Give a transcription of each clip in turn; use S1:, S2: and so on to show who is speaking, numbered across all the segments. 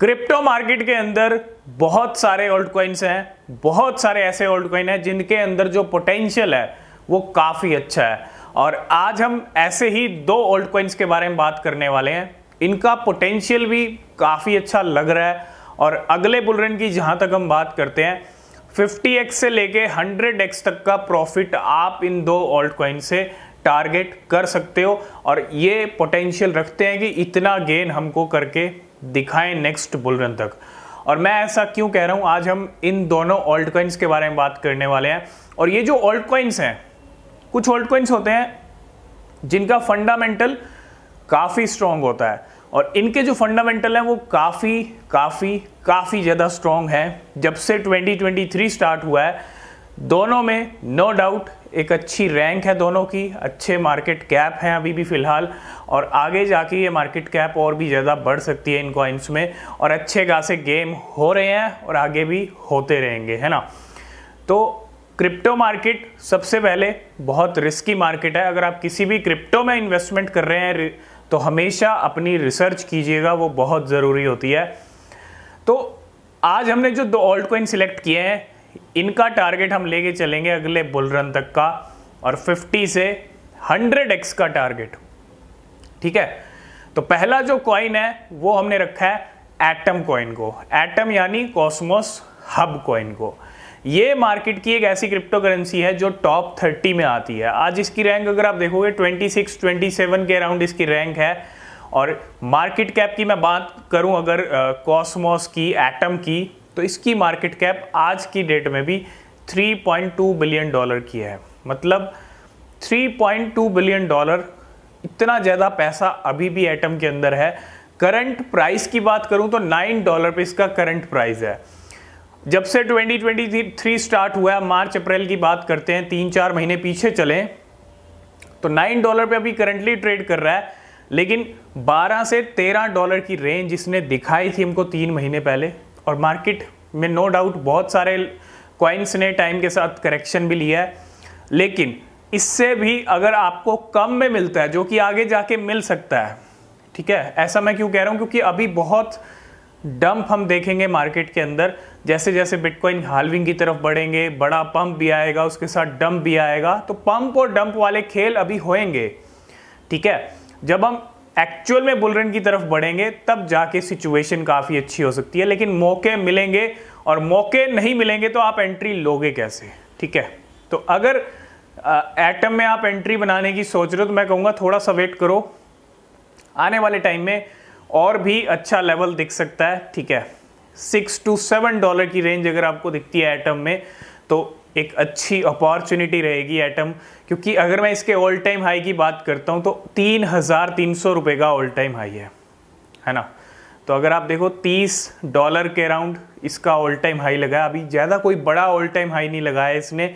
S1: crypto market के अंदर बहुत सारे ओल्ड कॉइन्स हैं बहुत सारे ऐसे ओल्ड कॉइन हैं जिनके अंदर जो पोटेंशियल है वो काफ़ी अच्छा है और आज हम ऐसे ही दो ओल्ड कॉइन्स के बारे में बात करने वाले हैं इनका पोटेंशियल भी काफ़ी अच्छा लग रहा है और अगले बुलरन की जहाँ तक हम बात करते हैं 50x से लेके 100x तक का प्रॉफिट आप इन दो ओल्ड कॉइन से टारगेट कर सकते हो और ये पोटेंशियल रखते हैं कि इतना गेन हमको करके दिखाएं नेक्स्ट बुलरन तक और मैं ऐसा क्यों कह रहा हूं आज हम इन दोनों ऑल्ट कॉइन्स के बारे में बात करने वाले हैं और ये जो ऑल्ट कॉइन्स हैं कुछ ऑल्ट कॉइन्स होते हैं जिनका फंडामेंटल काफ़ी स्ट्रांग होता है और इनके जो फंडामेंटल हैं वो काफ़ी काफ़ी काफ़ी ज़्यादा स्ट्रांग हैं जब से 2023 स्टार्ट हुआ है दोनों में नो no डाउट एक अच्छी रैंक है दोनों की अच्छे मार्केट कैप हैं अभी भी फ़िलहाल और आगे जाके ये मार्केट कैप और भी ज़्यादा बढ़ सकती है इन कॉइन्स में और अच्छे खासे गेम हो रहे हैं और आगे भी होते रहेंगे है ना तो क्रिप्टो मार्केट सबसे पहले बहुत रिस्की मार्केट है अगर आप किसी भी क्रिप्टो में इन्वेस्टमेंट कर रहे हैं तो हमेशा अपनी रिसर्च कीजिएगा वो बहुत ज़रूरी होती है तो आज हमने जो दो ऑल्ट कॉइन सिलेक्ट किए हैं इनका टारगेट हम लेके चलेंगे अगले बुल रन तक का और 50 से 100x का टारगेट ठीक है तो पहला जो कॉइन है वो हमने रखा है एटम कॉइन को एटम यानी कॉस्मोस हब कॉइन को ये मार्केट की एक ऐसी क्रिप्टो करेंसी है जो टॉप 30 में आती है आज इसकी रैंक अगर आप देखोगे 26, 27 के अराउंड इसकी रैंक है और मार्केट कैप की मैं बात करूं अगर कॉस्मोस की एटम की तो इसकी मार्केट कैप आज की डेट में भी 3.2 बिलियन डॉलर की है मतलब 3.2 बिलियन डॉलर इतना ज़्यादा पैसा अभी भी एटम के अंदर है करंट प्राइस की बात करूं तो 9 डॉलर पे इसका करंट प्राइस है जब से 2023 स्टार्ट हुआ है मार्च अप्रैल की बात करते हैं तीन चार महीने पीछे चलें तो 9 डॉलर पे अभी करंटली ट्रेड कर रहा है लेकिन 12 से 13 डॉलर की रेंज इसने दिखाई थी हमको तीन महीने पहले और मार्केट में नो डाउट बहुत सारे क्वाइंस ने टाइम के साथ करेक्शन भी लिया है लेकिन इससे भी अगर आपको कम में मिलता है जो कि आगे जाके मिल सकता है ठीक है ऐसा मैं क्यों कह रहा हूँ क्योंकि अभी बहुत डंप हम देखेंगे मार्केट के अंदर जैसे जैसे बिटकॉइन हालविंग की तरफ बढ़ेंगे बड़ा पंप भी आएगा उसके साथ डंप भी आएगा तो पंप और डंप वाले खेल अभी होएंगे ठीक है जब हम एक्चुअल में बुलरन की तरफ बढ़ेंगे तब जाके सिचुएशन काफ़ी अच्छी हो सकती है लेकिन मौके मिलेंगे और मौके नहीं मिलेंगे तो आप एंट्री लोगे कैसे ठीक है तो अगर एटम में आप एंट्री बनाने की सोच रहे हो तो मैं कहूँगा थोड़ा सा वेट करो आने वाले टाइम में और भी अच्छा लेवल दिख सकता है ठीक है सिक्स टू सेवन डॉलर की रेंज अगर आपको दिखती है एटम में तो एक अच्छी अपॉर्चुनिटी रहेगी एटम क्योंकि अगर मैं इसके ऑल टाइम हाई की बात करता हूँ तो तीन हज़ार तीन सौ रुपये का ऑल टाइम हाई है है ना तो अगर आप देखो तीस डॉलर के अराउंड इसका ऑल टाइम हाई लगा अभी ज़्यादा कोई बड़ा ऑल टाइम हाई नहीं लगाया इसने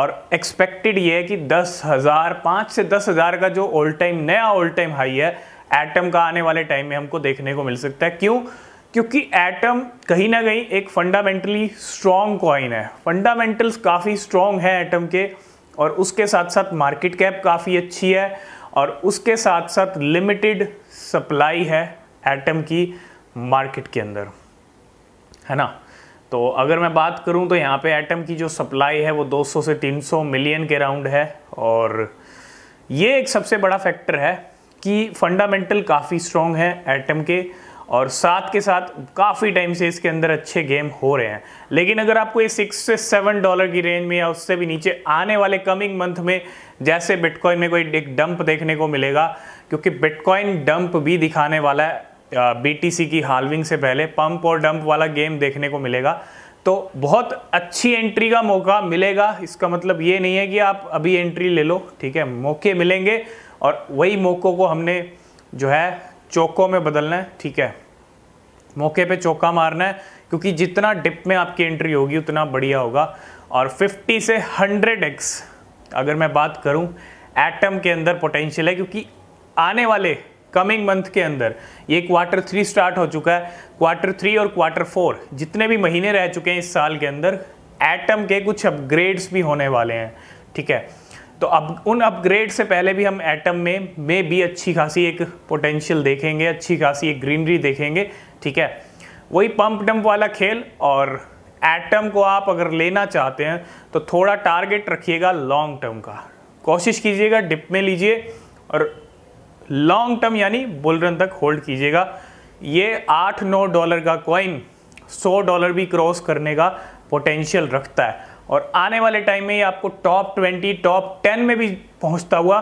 S1: और एक्सपेक्टेड ये है कि दस हज़ार पाँच से दस हज़ार का जो ऑल टाइम नया ऑल टाइम हाई है एटम का आने वाले टाइम में हमको देखने को मिल सकता है क्यों क्योंकि एटम कहीं ना कहीं एक फंडामेंटली स्ट्रॉन्ग कॉइन है फंडामेंटल्स काफ़ी स्ट्रॉन्ग है एटम के और उसके साथ साथ मार्केट कैप काफ़ी अच्छी है और उसके साथ साथ लिमिटेड सप्लाई है एटम की मार्केट के अंदर है ना तो अगर मैं बात करूं तो यहाँ पे एटम की जो सप्लाई है वो 200 से 300 मिलियन के राउंड है और ये एक सबसे बड़ा फैक्टर है कि फंडामेंटल काफ़ी स्ट्रॉन्ग है एटम के और साथ के साथ काफ़ी टाइम से इसके अंदर अच्छे गेम हो रहे हैं लेकिन अगर आपको ये सिक्स से सेवन डॉलर की रेंज में या उससे भी नीचे आने वाले कमिंग मंथ में जैसे बिटकॉइन में कोई डंप देखने को मिलेगा क्योंकि बिटकॉइन डंप भी दिखाने वाला है बीटीसी की हालविंग से पहले पंप और डंप वाला गेम देखने को मिलेगा तो बहुत अच्छी एंट्री का मौका मिलेगा इसका मतलब ये नहीं है कि आप अभी एंट्री ले लो ठीक है मौके मिलेंगे और वही मौक़ों को हमने जो है चौकों में बदलना है ठीक है मौके पे चौका मारना है क्योंकि जितना डिप में आपकी एंट्री होगी उतना बढ़िया होगा और 50 से 100 एक्स अगर मैं बात करूं एटम के अंदर पोटेंशियल है क्योंकि आने वाले कमिंग मंथ के अंदर ये क्वार्टर थ्री स्टार्ट हो चुका है क्वार्टर थ्री और क्वार्टर फोर जितने भी महीने रह चुके हैं इस साल के अंदर एटम के कुछ अपग्रेड्स भी होने वाले हैं ठीक है तो अब उन अपग्रेड से पहले भी हम एटम में में भी अच्छी खासी एक पोटेंशियल देखेंगे अच्छी खासी एक ग्रीनरी देखेंगे ठीक है वही पंप डंप वाला खेल और एटम को आप अगर लेना चाहते हैं तो थोड़ा टारगेट रखिएगा लॉन्ग टर्म का कोशिश कीजिएगा डिप में लीजिए और लॉन्ग टर्म यानी बुलरन तक होल्ड कीजिएगा ये आठ नौ डॉलर का कॉइन सौ डॉलर भी क्रॉस करने का पोटेंशियल रखता है और आने वाले टाइम में ये आपको टॉप ट्वेंटी टॉप टेन में भी पहुंचता हुआ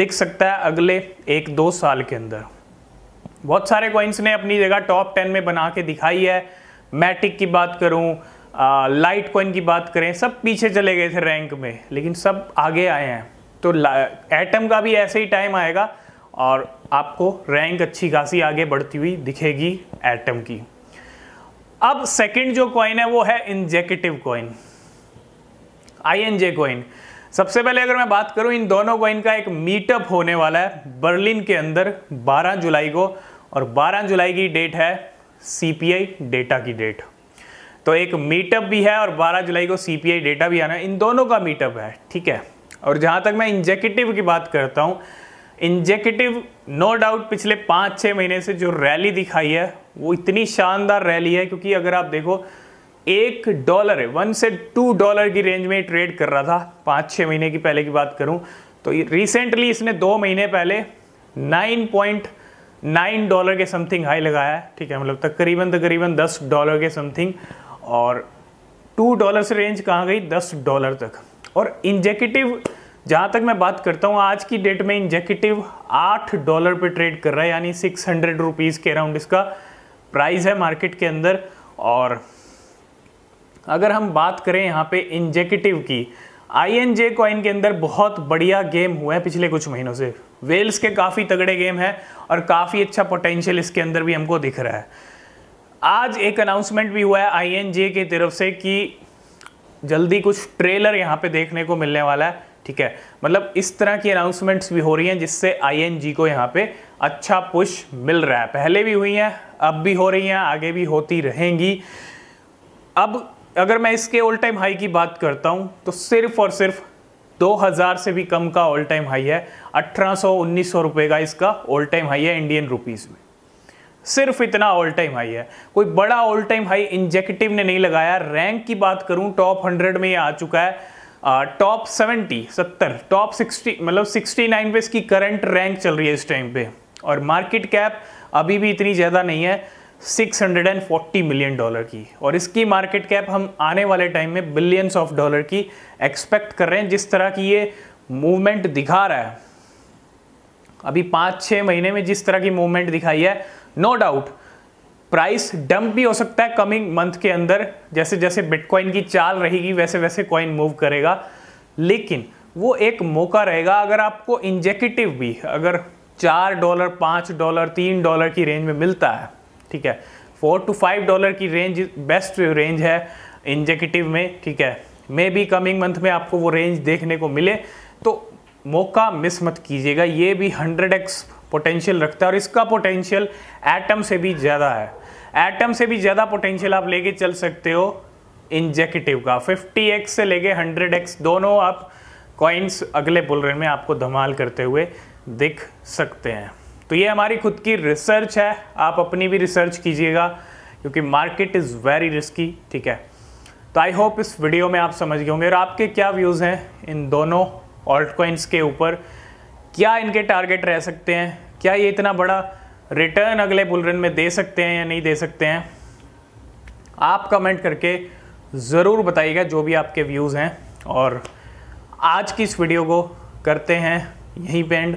S1: दिख सकता है अगले एक दो साल के अंदर बहुत सारे कॉइन्स ने अपनी जगह टॉप टेन में बना के दिखाई है मैटिक की बात करूँ लाइट कॉइन की बात करें सब पीछे चले गए थे रैंक में लेकिन सब आगे आए हैं तो एटम का भी ऐसे ही टाइम आएगा और आपको रैंक अच्छी खासी आगे बढ़ती हुई दिखेगी एटम की अब सेकंड जो कॉइन है वो है injective coin I N J coin सबसे पहले अगर मैं बात करूं इन दोनों कॉइन का एक मीटअप होने वाला है बर्लिन के अंदर 12 जुलाई को और 12 जुलाई की डेट है सीपीआई डेटा की डेट तो एक मीटअप भी है और 12 जुलाई को सीपीआई डेटा भी आना है इन दोनों का मीटअप है ठीक है और जहाँ तक मैं इंजेक्टिव की बात करता हूँ इंजेक्टिव नो डाउट पिछले पाँच छः महीने से जो रैली दिखाई है वो इतनी शानदार रैली है क्योंकि अगर आप देखो एक डॉलर वन से टू डॉलर की रेंज में ट्रेड कर रहा था पाँच छः महीने की पहले की बात करूँ तो रिसेंटली इसने दो महीने पहले नाइन पॉइंट नाइन डॉलर के समथिंग हाई लगाया है ठीक है मतलब तकरीबन तकरीबन दस डॉलर के समथिंग और टू डॉलर से रेंज कहाँ गई दस डॉलर तक और इंजेकेटिव जहाँ तक मैं बात करता हूँ आज की डेट में इंजेकेटिव आठ डॉलर पे ट्रेड कर रहा है यानी सिक्स हंड्रेड रुपीज़ के अराउंड इसका प्राइस है मार्केट के अंदर और अगर हम बात करें यहाँ पे इंजेकेटिव की आई एन जे कॉइन के अंदर बहुत बढ़िया गेम हुआ है पिछले कुछ महीनों से वेल्स के काफ़ी तगड़े गेम है और काफ़ी अच्छा पोटेंशियल इसके अंदर भी हमको दिख रहा है आज एक अनाउंसमेंट भी हुआ है आई एन जे की तरफ से कि जल्दी कुछ ट्रेलर यहाँ पे देखने को मिलने वाला है ठीक है मतलब इस तरह की अनाउंसमेंट्स भी हो रही हैं जिससे आई एन जी को यहाँ पे अच्छा पुश मिल रहा है पहले भी हुई हैं अब भी हो रही हैं आगे भी होती रहेंगी अब अगर मैं इसके ऑल टाइम हाई की बात करता हूँ तो सिर्फ और सिर्फ 2000 से भी कम का ऑल टाइम हाई है अठारह सौ उन्नीस सौ का इसका ऑल टाइम हाई है इंडियन रुपीस में सिर्फ इतना ऑल टाइम हाई है कोई बड़ा ऑल टाइम हाई इंजेक्टिव ने नहीं लगाया रैंक की बात करूं टॉप हंड्रेड में ये आ चुका है टॉप सेवेंटी सत्तर टॉप सिक्सटी मतलब सिक्सटी नाइन पे इसकी करंट रैंक चल रही है इस टाइम पे और मार्केट कैप अभी भी इतनी ज़्यादा नहीं है 640 मिलियन डॉलर की और इसकी मार्केट कैप हम आने वाले टाइम में बिलियंस ऑफ डॉलर की एक्सपेक्ट कर रहे हैं जिस तरह की ये मूवमेंट दिखा रहा है अभी पाँच छः महीने में जिस तरह की मूवमेंट दिखाई है नो डाउट प्राइस डंप भी हो सकता है कमिंग मंथ के अंदर जैसे जैसे बिटकॉइन की चाल रहेगी वैसे वैसे कॉइन मूव करेगा लेकिन वो एक मौका रहेगा अगर आपको इंजेकेटिव भी अगर चार डॉलर पाँच डॉलर तीन डॉलर की रेंज में मिलता है ठीक है फोर टू फाइव डॉलर की रेंज बेस्ट रेंज है इंजेक्टिव में ठीक है मे बी कमिंग मंथ में आपको वो रेंज देखने को मिले तो मौका मिस मत कीजिएगा ये भी हंड्रेड एक्स पोटेंशियल रखता है और इसका पोटेंशियल एटम से भी ज़्यादा है एटम से भी ज़्यादा पोटेंशियल आप लेके चल सकते हो इंजेक्टिव का 50x से लेके 100x दोनों आप कॉइन्स अगले बुलरन में आपको धमाल करते हुए दिख सकते हैं तो ये हमारी खुद की रिसर्च है आप अपनी भी रिसर्च कीजिएगा क्योंकि मार्केट इज़ वेरी रिस्की ठीक है तो आई होप इस वीडियो में आप समझ गए होंगे और आपके क्या व्यूज़ हैं इन दोनों ऑल्ट कॉइन्स के ऊपर क्या इनके टारगेट रह सकते हैं क्या ये इतना बड़ा रिटर्न अगले बुलरन में दे सकते हैं या नहीं दे सकते हैं आप कमेंट करके ज़रूर बताइएगा जो भी आपके व्यूज़ हैं और आज की इस वीडियो को करते हैं यहीं पे एंड